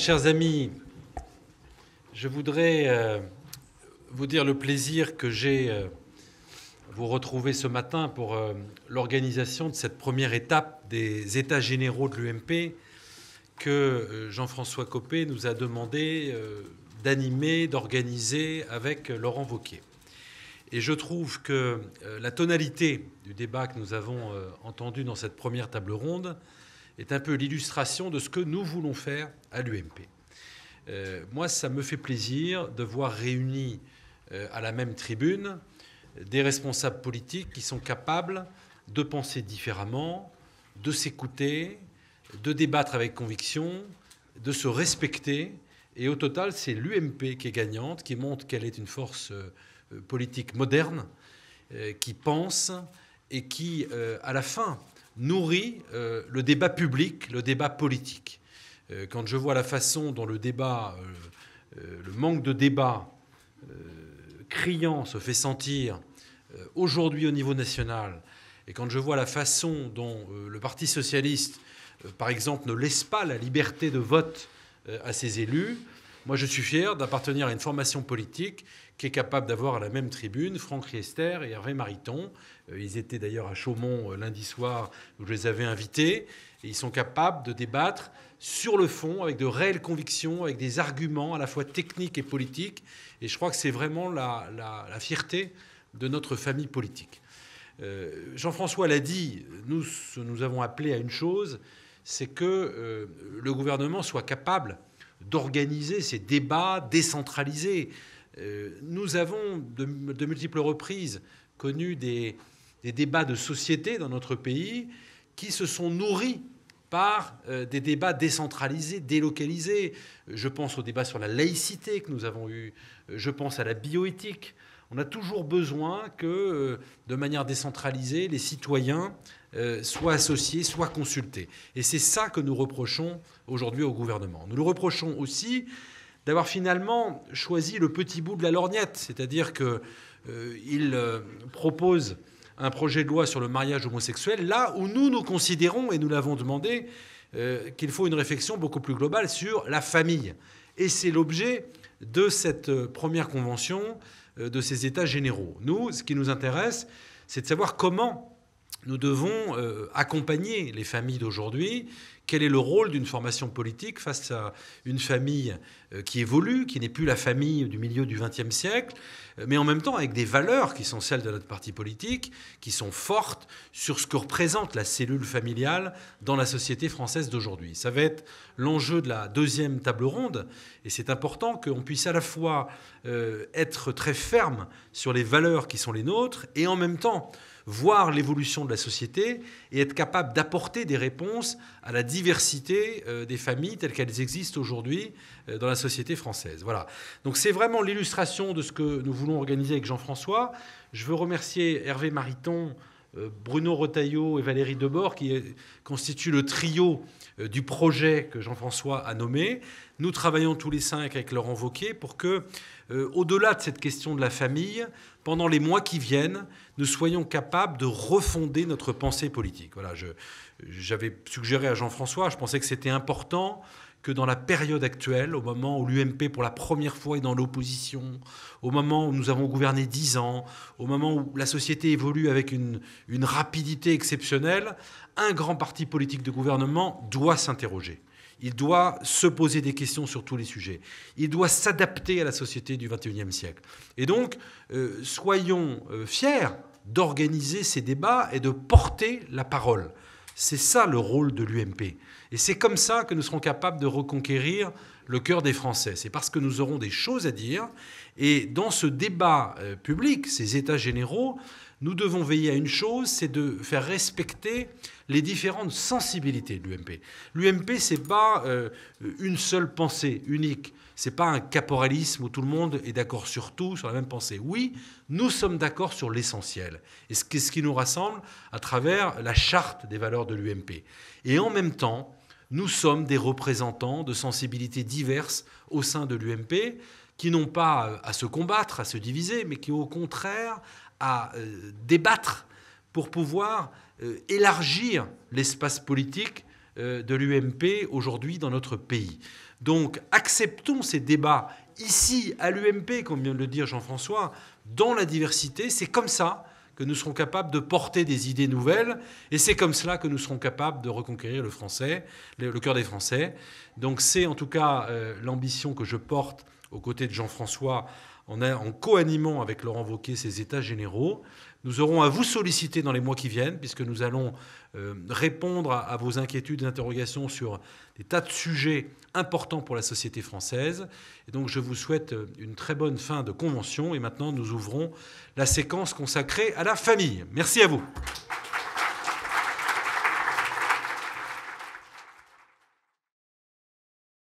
Chers amis, je voudrais euh, vous dire le plaisir que j'ai euh, vous retrouver ce matin pour euh, l'organisation de cette première étape des États généraux de l'UMP que Jean-François Copé nous a demandé d'animer, d'organiser avec Laurent Vauquier. Et je trouve que la tonalité du débat que nous avons entendu dans cette première table ronde est un peu l'illustration de ce que nous voulons faire à l'UMP. Euh, moi, ça me fait plaisir de voir réunis euh, à la même tribune des responsables politiques qui sont capables de penser différemment, de s'écouter, de débattre avec conviction, de se respecter. Et au total, c'est l'UMP qui est gagnante, qui montre qu'elle est une force euh, politique moderne, qui pense et qui, à la fin, nourrit euh, le débat public, le débat politique. Euh, quand je vois la façon dont le débat, euh, le manque de débat criant se fait sentir aujourd'hui au niveau national, et quand je vois la façon dont le Parti socialiste, par exemple, ne laisse pas la liberté de vote à ses élus, moi, je suis fier d'appartenir à une formation politique qui est capable d'avoir à la même tribune Franck Riester et Hervé Mariton. Euh, ils étaient d'ailleurs à Chaumont euh, lundi soir où je les avais invités. Et ils sont capables de débattre sur le fond avec de réelles convictions, avec des arguments à la fois techniques et politiques. Et je crois que c'est vraiment la, fierté de notre famille politique. Euh, Jean-François l'a dit, nous, nous avons appelé à une chose, c'est que le gouvernement soit capable d'organiser ces débats décentralisés. Euh, nous avons de, multiples reprises connu des, débats de société dans notre pays qui se sont nourris par euh, des débats décentralisés, délocalisés. Je pense au débat sur la laïcité que nous avons eu, je pense à la bioéthique, on a toujours besoin que, euh, de manière décentralisée, les citoyens euh, soient associés, soient consultés. Et c'est ça que nous reprochons aujourd'hui au gouvernement. Nous le reprochons aussi d'avoir finalement choisi le petit bout de la lorgnette, c'est-à-dire qu'il euh, propose un projet de loi sur le mariage homosexuel, là où nous nous considérons, et nous l'avons demandé, qu'il faut une réflexion beaucoup plus globale sur la famille. Et c'est l'objet de cette euh, première convention euh, de ces États généraux. Nous, ce qui nous intéresse, c'est de savoir comment nous devons euh, accompagner les familles d'aujourd'hui quel est le rôle d'une formation politique face à une famille euh, qui évolue, qui n'est plus la famille du milieu du XXe siècle, euh, mais en même temps avec des valeurs qui sont celles de notre parti politique, qui sont fortes sur ce que représente la cellule familiale dans la société française d'aujourd'hui. Ça va être l'enjeu de la deuxième table ronde, et c'est important qu'on puisse à la fois euh, être très ferme sur les valeurs qui sont les nôtres, et en même temps voir l'évolution de la société et être capable d'apporter des réponses à la diversité euh, des familles telles qu'elles existent aujourd'hui euh, dans la société française. Voilà. Donc c'est vraiment l'illustration de ce que nous voulons organiser avec Jean-François. Je veux remercier Hervé Mariton euh, Bruno Retailleau et Valérie Debord, qui constituent le trio euh, du projet que Jean-François a nommé. Nous travaillons tous les cinq avec Laurent Vauquier pour que, euh, au-delà de cette question de la famille, pendant les mois qui viennent, nous soyons capables de refonder notre pensée politique. Voilà, j'avais suggéré à Jean-François, je pensais que c'était important que dans la période actuelle, au moment où l'UMP pour la première fois est dans l'opposition, au moment où nous avons gouverné dix ans, au moment où la société évolue avec une, rapidité exceptionnelle, un grand parti politique de gouvernement doit s'interroger. Il doit se poser des questions sur tous les sujets. Il doit s'adapter à la société du XXIe siècle. Et donc, euh, soyons euh, fiers d'organiser ces débats et de porter la parole. C'est ça le rôle de l'UMP. Et c'est comme ça que nous serons capables de reconquérir le cœur des Français. C'est parce que nous aurons des choses à dire. Et dans ce débat euh, public, ces États généraux, nous devons veiller à une chose, c'est de faire respecter les différentes sensibilités de l'UMP. L'UMP, n'est pas euh, une seule pensée unique. Ce n'est pas un caporalisme où tout le monde est d'accord sur tout, sur la même pensée. Oui, nous sommes d'accord sur l'essentiel. Et ce qui nous rassemble à travers la charte des valeurs de l'UMP. Et en même temps, nous sommes des représentants de sensibilités diverses au sein de l'UMP qui n'ont pas euh, à se combattre, à se diviser, mais qui au contraire à euh, débattre pour pouvoir euh, élargir l'espace politique de l'UMP aujourd'hui dans notre pays. Donc acceptons ces débats ici à l'UMP, comme vient de le dire Jean-François, dans la diversité. C'est comme ça que nous serons capables de porter des idées nouvelles, et c'est comme cela que nous serons capables de reconquérir le français, le cœur des Français. Donc c'est en tout cas l'ambition que je porte aux côtés de Jean-François, en, en co-animant avec Laurent Wauquiez ces États généraux. Nous aurons à vous solliciter dans les mois qui viennent, puisque nous allons euh, répondre à, vos inquiétudes et interrogations sur des tas de sujets importants pour la société française. Et donc, je vous souhaite euh, une très bonne fin de convention. Et maintenant, nous ouvrons la séquence consacrée à la famille. Merci à vous.